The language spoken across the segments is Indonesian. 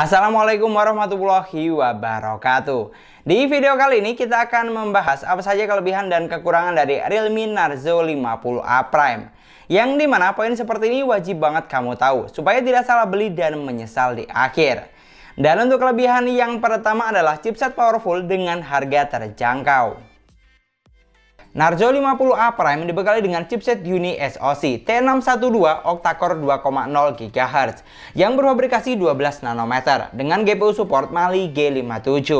Assalamualaikum warahmatullahi wabarakatuh Di video kali ini kita akan membahas apa saja kelebihan dan kekurangan dari Realme Narzo 50A Prime Yang dimana poin seperti ini wajib banget kamu tahu Supaya tidak salah beli dan menyesal di akhir Dan untuk kelebihan yang pertama adalah chipset powerful dengan harga terjangkau Narzo 50A Prime dibekali dengan chipset Uni SoC T612 octa-core 2,0 GHz yang berfabrikasi 12 nanometer dengan GPU support Mali G57.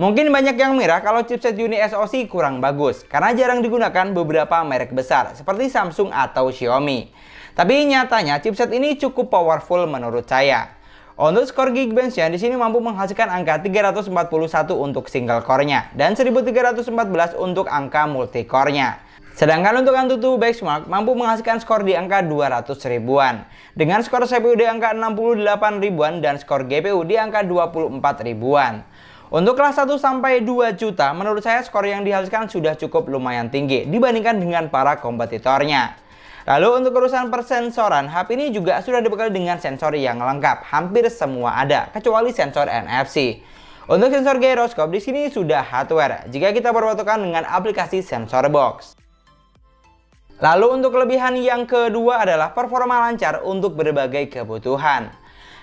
Mungkin banyak yang mira kalau chipset Uni SoC kurang bagus karena jarang digunakan beberapa merek besar seperti Samsung atau Xiaomi. Tapi nyatanya chipset ini cukup powerful menurut saya. Untuk skor Geekbench yang di sini mampu menghasilkan angka 341 untuk single core-nya dan 1314 untuk angka multi core-nya. Sedangkan untuk Antutu Benchmark mampu menghasilkan skor di angka 200 ribuan. Dengan skor CPU di angka 68 ribuan dan skor GPU di angka 24 ribuan. Untuk kelas 1 sampai 2 juta menurut saya skor yang dihasilkan sudah cukup lumayan tinggi dibandingkan dengan para kompetitornya. Lalu untuk urusan persensoran, HP ini juga sudah dibekali dengan sensor yang lengkap. Hampir semua ada, kecuali sensor NFC. Untuk sensor gyroscope di sini sudah hardware jika kita perpatukan dengan aplikasi sensor box. Lalu untuk kelebihan yang kedua adalah performa lancar untuk berbagai kebutuhan.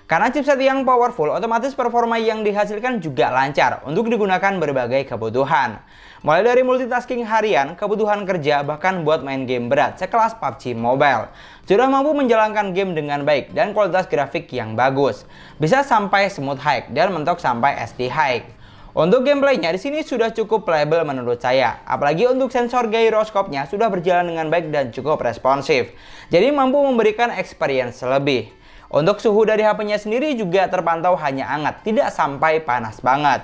Karena chipset yang powerful, otomatis performa yang dihasilkan juga lancar untuk digunakan berbagai kebutuhan. Mulai dari multitasking harian, kebutuhan kerja, bahkan buat main game berat sekelas PUBG Mobile. Sudah mampu menjalankan game dengan baik dan kualitas grafik yang bagus. Bisa sampai smooth high dan mentok sampai SD high. Untuk gameplaynya di sini sudah cukup playable menurut saya. Apalagi untuk sensor gyroscope-nya sudah berjalan dengan baik dan cukup responsif. Jadi mampu memberikan experience lebih. Untuk suhu dari HP-nya sendiri juga terpantau hanya hangat, tidak sampai panas banget.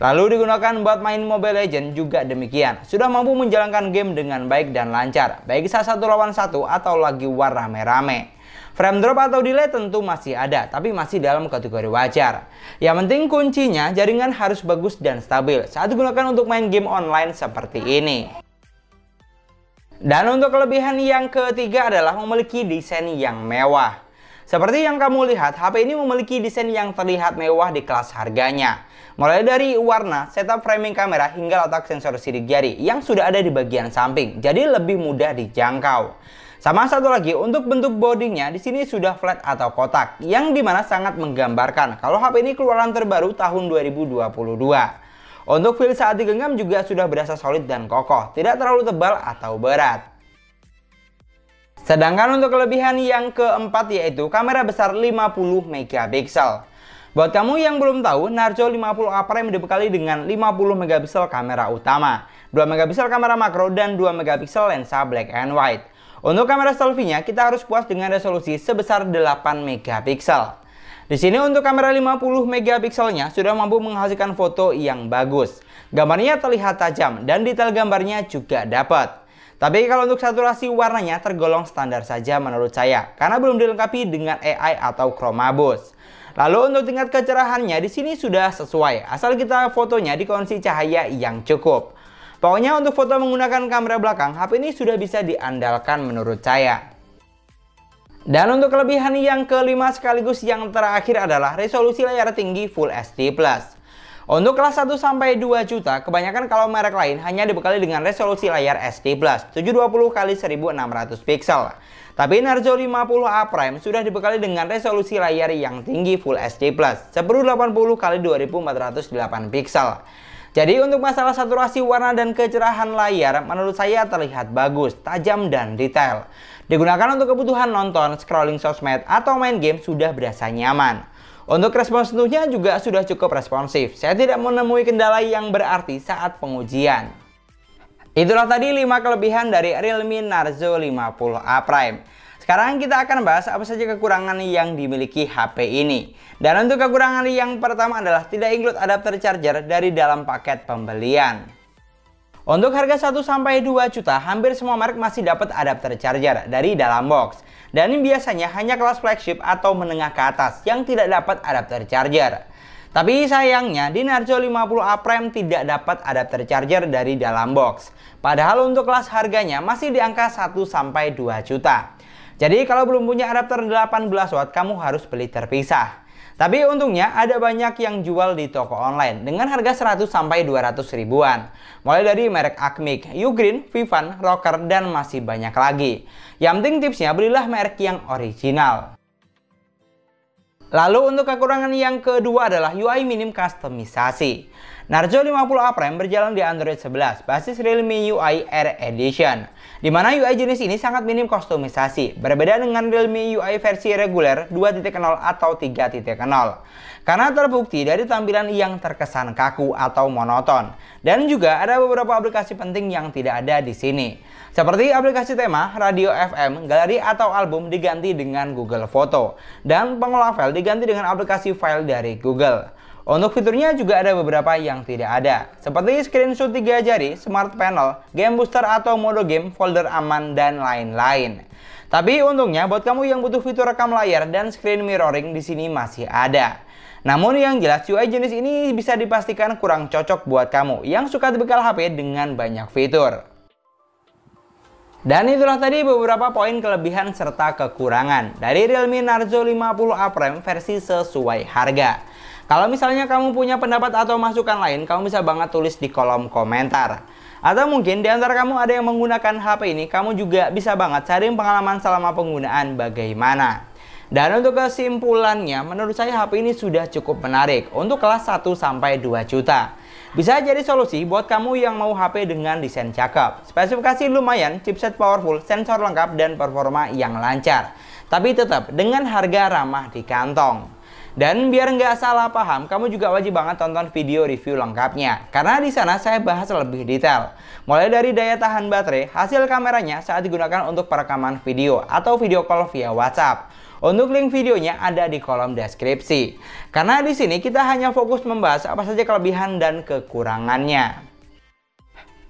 Lalu digunakan buat main Mobile Legend juga demikian. Sudah mampu menjalankan game dengan baik dan lancar, baik saat satu lawan satu atau lagi war rame-rame. Frame drop atau delay tentu masih ada, tapi masih dalam kategori wajar. Yang penting kuncinya jaringan harus bagus dan stabil saat digunakan untuk main game online seperti ini. Dan untuk kelebihan yang ketiga adalah memiliki desain yang mewah. Seperti yang kamu lihat, HP ini memiliki desain yang terlihat mewah di kelas harganya. Mulai dari warna, setup framing kamera, hingga letak sensor sidik jari yang sudah ada di bagian samping, jadi lebih mudah dijangkau. Sama satu lagi, untuk bentuk bodinya di sini sudah flat atau kotak, yang dimana sangat menggambarkan kalau HP ini keluaran terbaru tahun 2022. Untuk feel saat digenggam juga sudah berasa solid dan kokoh, tidak terlalu tebal atau berat. Sedangkan untuk kelebihan yang keempat yaitu kamera besar 50 megapiksel. Buat kamu yang belum tahu, Narco 50 A Prime dibekali dengan 50 megapiksel kamera utama, 2 megapiksel kamera makro dan 2 megapiksel lensa black and white. Untuk kamera selfie-nya kita harus puas dengan resolusi sebesar 8 megapiksel. Di sini untuk kamera 50 megapikselnya sudah mampu menghasilkan foto yang bagus. Gambarnya terlihat tajam dan detail gambarnya juga dapat. Tapi kalau untuk saturasi warnanya tergolong standar saja menurut saya karena belum dilengkapi dengan AI atau chroma boost. Lalu untuk tingkat kecerahannya di sini sudah sesuai asal kita fotonya di kondisi cahaya yang cukup. Pokoknya untuk foto menggunakan kamera belakang HP ini sudah bisa diandalkan menurut saya. Dan untuk kelebihan yang kelima sekaligus yang terakhir adalah resolusi layar tinggi Full HD+. Untuk kelas 1 sampai 2 juta, kebanyakan kalau merek lain hanya dibekali dengan resolusi layar SD+, 720 x 1600 pixel. Tapi Narzo 50A Prime sudah dibekali dengan resolusi layar yang tinggi Full HD+, 1080 x 2408 pixel. Jadi untuk masalah saturasi warna dan kecerahan layar, menurut saya terlihat bagus, tajam, dan detail. Digunakan untuk kebutuhan nonton, scrolling sosmed, atau main game sudah berasa nyaman. Untuk respons tentunya juga sudah cukup responsif. Saya tidak menemui kendala yang berarti saat pengujian. Itulah tadi 5 kelebihan dari Realme Narzo 50A Prime. Sekarang kita akan bahas apa saja kekurangan yang dimiliki HP ini. Dan untuk kekurangan yang pertama adalah tidak include adapter charger dari dalam paket pembelian. Untuk harga 1 sampai 2 juta, hampir semua merek masih dapat adapter charger dari dalam box. Dan ini biasanya hanya kelas flagship atau menengah ke atas yang tidak dapat adapter charger. Tapi sayangnya di Narco 50A Prime tidak dapat adapter charger dari dalam box. Padahal untuk kelas harganya masih di angka 1 sampai 2 juta. Jadi kalau belum punya adapter 18 watt, kamu harus beli terpisah. Tapi untungnya ada banyak yang jual di toko online dengan harga 100 sampai 200 ribuan. Mulai dari merek Akmik, Ugreen, Vivan, Rocker, dan masih banyak lagi. Yang penting tipsnya belilah merek yang original. Lalu untuk kekurangan yang kedua adalah UI minim customisasi. Narzo 50A Prime berjalan di Android 11 basis Realme UI Air Edition, di mana UI jenis ini sangat minim kostumisasi, berbeda dengan Realme UI versi reguler 2.0 atau 3.0. Karena terbukti dari tampilan yang terkesan kaku atau monoton. Dan juga ada beberapa aplikasi penting yang tidak ada di sini. Seperti aplikasi tema, radio FM, galeri atau album diganti dengan Google Foto. Dan pengolah file diganti dengan aplikasi file dari Google. Untuk fiturnya juga ada beberapa yang tidak ada, seperti screenshot 3 jari, smart panel, game booster atau mode game, folder aman, dan lain-lain. Tapi untungnya buat kamu yang butuh fitur rekam layar dan screen mirroring di sini masih ada. Namun yang jelas UI jenis ini bisa dipastikan kurang cocok buat kamu yang suka dibekal HP dengan banyak fitur. Dan itulah tadi beberapa poin kelebihan serta kekurangan dari Realme Narzo 50 A Prime versi sesuai harga. Kalau misalnya kamu punya pendapat atau masukan lain, kamu bisa banget tulis di kolom komentar. Atau mungkin di antara kamu ada yang menggunakan HP ini, kamu juga bisa banget cari pengalaman selama penggunaan bagaimana. Dan untuk kesimpulannya, menurut saya HP ini sudah cukup menarik untuk kelas 1 sampai 2 juta. Bisa jadi solusi buat kamu yang mau HP dengan desain cakep. Spesifikasi lumayan, chipset powerful, sensor lengkap, dan performa yang lancar. Tapi tetap dengan harga ramah di kantong. Dan biar nggak salah paham, kamu juga wajib banget tonton video review lengkapnya. Karena di sana saya bahas lebih detail. Mulai dari daya tahan baterai, hasil kameranya saat digunakan untuk perekaman video atau video call via WhatsApp. Untuk link videonya ada di kolom deskripsi. Karena di sini kita hanya fokus membahas apa saja kelebihan dan kekurangannya.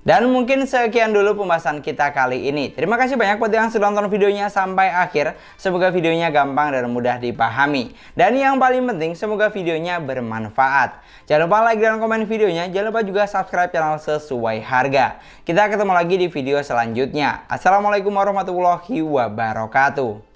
Dan mungkin sekian dulu pembahasan kita kali ini. Terima kasih banyak buat yang sudah nonton videonya sampai akhir. Semoga videonya gampang dan mudah dipahami. Dan yang paling penting, semoga videonya bermanfaat. Jangan lupa like dan komen videonya. Jangan lupa juga subscribe channel sesuai harga. Kita ketemu lagi di video selanjutnya. Assalamualaikum warahmatullahi wabarakatuh.